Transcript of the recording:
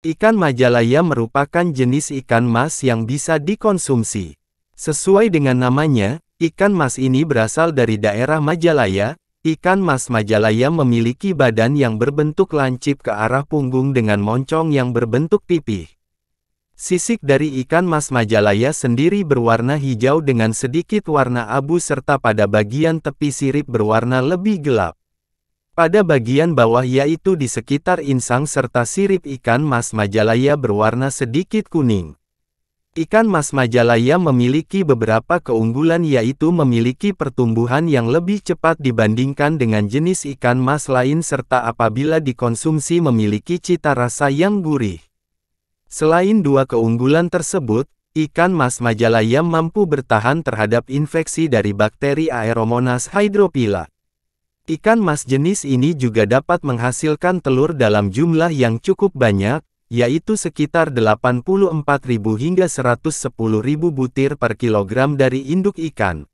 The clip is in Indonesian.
Ikan Majalaya merupakan jenis ikan mas yang bisa dikonsumsi. Sesuai dengan namanya, ikan mas ini berasal dari daerah Majalaya. Ikan mas Majalaya memiliki badan yang berbentuk lancip ke arah punggung dengan moncong yang berbentuk pipih. Sisik dari ikan mas Majalaya sendiri berwarna hijau dengan sedikit warna abu serta pada bagian tepi sirip berwarna lebih gelap. Pada bagian bawah yaitu di sekitar insang serta sirip ikan mas Majalaya berwarna sedikit kuning. Ikan mas Majalaya memiliki beberapa keunggulan yaitu memiliki pertumbuhan yang lebih cepat dibandingkan dengan jenis ikan mas lain serta apabila dikonsumsi memiliki cita rasa yang gurih. Selain dua keunggulan tersebut, ikan mas Majalaya mampu bertahan terhadap infeksi dari bakteri Aeromonas hydropila. Ikan mas jenis ini juga dapat menghasilkan telur dalam jumlah yang cukup banyak, yaitu sekitar 84.000 hingga 110.000 butir per kilogram dari induk ikan.